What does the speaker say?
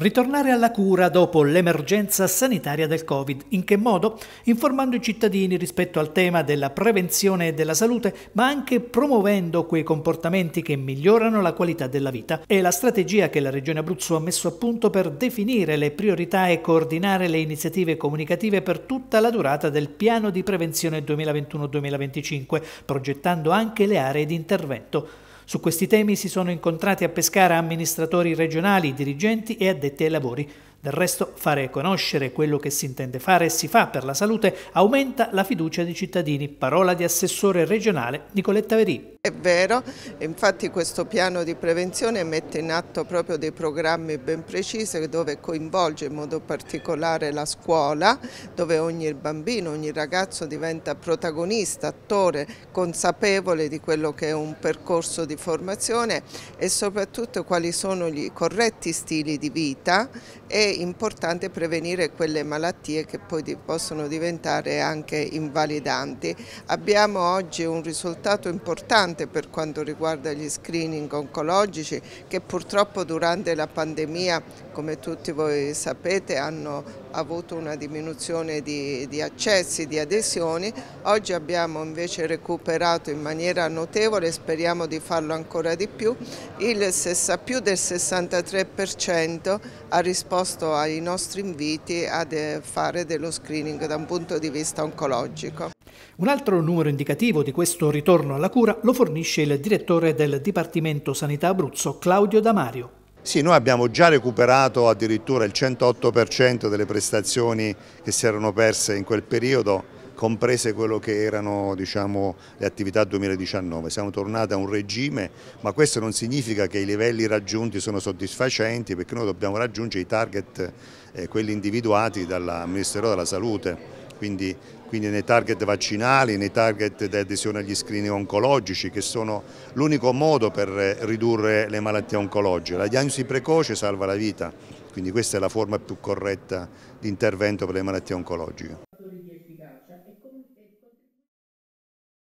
Ritornare alla cura dopo l'emergenza sanitaria del Covid. In che modo? Informando i cittadini rispetto al tema della prevenzione e della salute, ma anche promuovendo quei comportamenti che migliorano la qualità della vita. È la strategia che la Regione Abruzzo ha messo a punto per definire le priorità e coordinare le iniziative comunicative per tutta la durata del piano di prevenzione 2021-2025, progettando anche le aree di intervento. Su questi temi si sono incontrati a Pescara amministratori regionali, dirigenti e addetti ai lavori. Del resto, fare conoscere quello che si intende fare e si fa per la salute aumenta la fiducia dei cittadini. Parola di assessore regionale Nicoletta Verì. È vero, infatti questo piano di prevenzione mette in atto proprio dei programmi ben precisi dove coinvolge in modo particolare la scuola, dove ogni bambino, ogni ragazzo diventa protagonista, attore, consapevole di quello che è un percorso di formazione e soprattutto quali sono i corretti stili di vita e importante prevenire quelle malattie che poi possono diventare anche invalidanti. Abbiamo oggi un risultato importante per quanto riguarda gli screening oncologici che purtroppo durante la pandemia, come tutti voi sapete, hanno avuto una diminuzione di, di accessi, di adesioni. Oggi abbiamo invece recuperato in maniera notevole, speriamo di farlo ancora di più, il, più del 63% ha risposto risposto ai nostri inviti a eh, fare dello screening da un punto di vista oncologico. Un altro numero indicativo di questo ritorno alla cura lo fornisce il direttore del Dipartimento Sanità Abruzzo, Claudio Damario. Sì, noi abbiamo già recuperato addirittura il 108% delle prestazioni che si erano perse in quel periodo comprese quello che erano diciamo, le attività 2019. Siamo tornati a un regime, ma questo non significa che i livelli raggiunti sono soddisfacenti perché noi dobbiamo raggiungere i target, eh, quelli individuati dal Ministero della Salute. Quindi, quindi, nei target vaccinali, nei target di adesione agli screening oncologici che sono l'unico modo per eh, ridurre le malattie oncologiche. La diagnosi precoce salva la vita, quindi questa è la forma più corretta di intervento per le malattie oncologiche.